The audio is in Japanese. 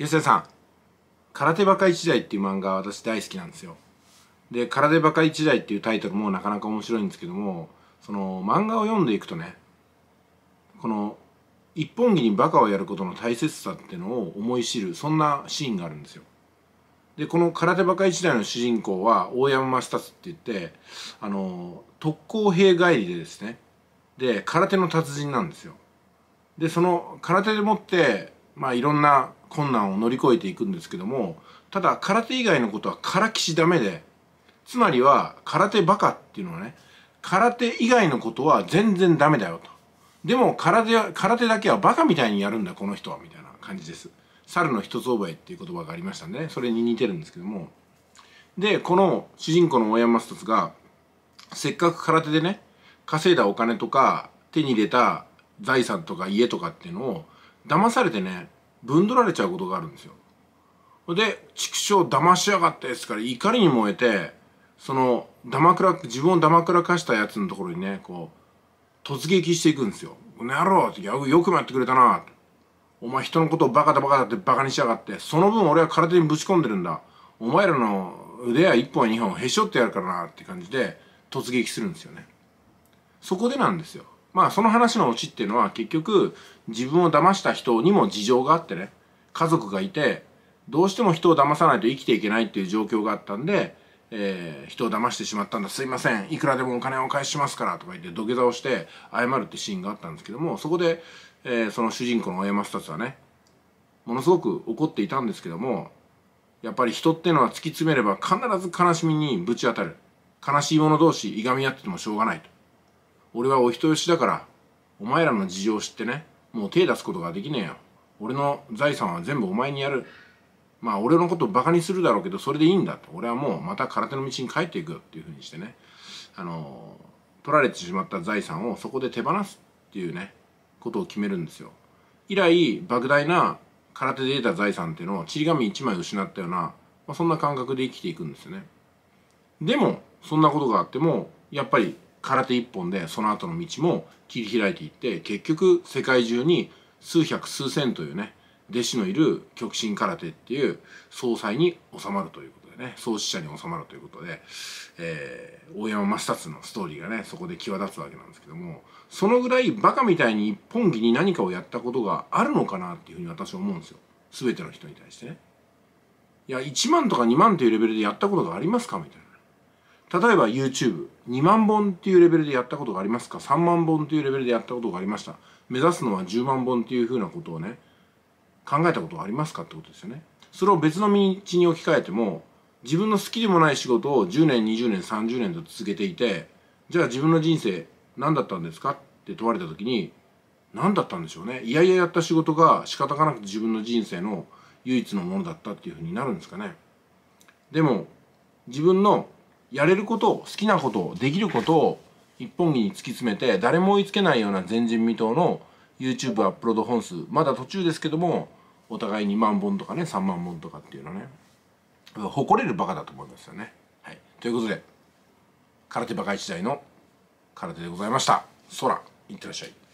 吉田さん「空手バカ一代」っていう漫画は私大好きなんですよで「空手バカ一代」っていうタイトルもなかなか面白いんですけどもその漫画を読んでいくとねこの一本木にバカをやることの大切さっていうのを思い知るそんなシーンがあるんですよでこの「空手バカ一代」の主人公は大山正つって言ってあの特攻兵帰りでですねで空手の達人なんですよでその空手でもってまあ、いろんな困難を乗り越えていくんですけどもただ空手以外のことは空きしダメでつまりは空手バカっていうのはね空手以外のことは全然ダメだよとでも空手空手だけはバカみたいにやるんだこの人はみたいな感じです猿の一つ覚えっていう言葉がありましたんでねそれに似てるんですけどもでこの主人公の大山一がせっかく空手でね稼いだお金とか手に入れた財産とか家とかっていうのを騙されてねぶんどられちゃうことがあるんですよ。で「畜生騙しやがって」ですから怒りに燃えてそのだまくら自分をだまくらかしたやつのところにねこう突撃していくんですよ。この野郎ってよくもやってくれたなお前人のことをバカだバカだってバカにしやがってその分俺は空手にぶち込んでるんだお前らの腕や1本や2本へし折ってやるからなって感じで突撃するんですよね。そこでなんですよ。まあその話のオチっていうのは結局自分を騙した人にも事情があってね、家族がいて、どうしても人を騙さないと生きていけないっていう状況があったんで、えー、人を騙してしまったんだ、すいません、いくらでもお金をお返ししますからとか言って土下座をして謝るってシーンがあったんですけども、そこで、えー、その主人公の大山スタツはね、ものすごく怒っていたんですけども、やっぱり人っていうのは突き詰めれば必ず悲しみにぶち当たる。悲しい者同士いがみ合っててもしょうがないと。俺はお人よしだから、お前らの事情を知ってね、もう手出すことができねえよ。俺の財産は全部お前にやる。まあ俺のことをバカにするだろうけど、それでいいんだと。俺はもうまた空手の道に帰っていくよっていうふうにしてね、あの、取られてしまった財産をそこで手放すっていうね、ことを決めるんですよ。以来、莫大な空手で得た財産っていうのをちり紙一枚失ったような、まあ、そんな感覚で生きていくんですよね。でも、そんなことがあっても、やっぱり空手一本でその後の道も切り開いていって結局世界中に数百数千というね弟子のいる極真空手っていう総裁に収まるということでね創始者に収まるということで、えー、大山正達のストーリーがねそこで際立つわけなんですけどもそのぐらいバカみたいに一本気に何かをやったことがあるのかなっていうふうに私は思うんですよ全ての人に対してね。いや1万とか2万というレベルでやったことがありますかみたいな。例えば YouTube2 万本っていうレベルでやったことがありますか3万本っていうレベルでやったことがありました目指すのは10万本っていうふうなことをね考えたことがありますかってことですよねそれを別の道に置き換えても自分の好きでもない仕事を10年20年30年と続けていてじゃあ自分の人生何だったんですかって問われた時に何だったんでしょうねいやいややった仕事が仕方がなく自分の人生の唯一のものだったっていうふうになるんですかねでも自分のやれること好きなことできることを一本木に突き詰めて誰も追いつけないような前人未到の YouTube アップロード本数まだ途中ですけどもお互い2万本とかね3万本とかっていうのね誇れるバカだと思いますよね。はい、ということで空手バカ一代の空手でございました。空いってらっしゃい。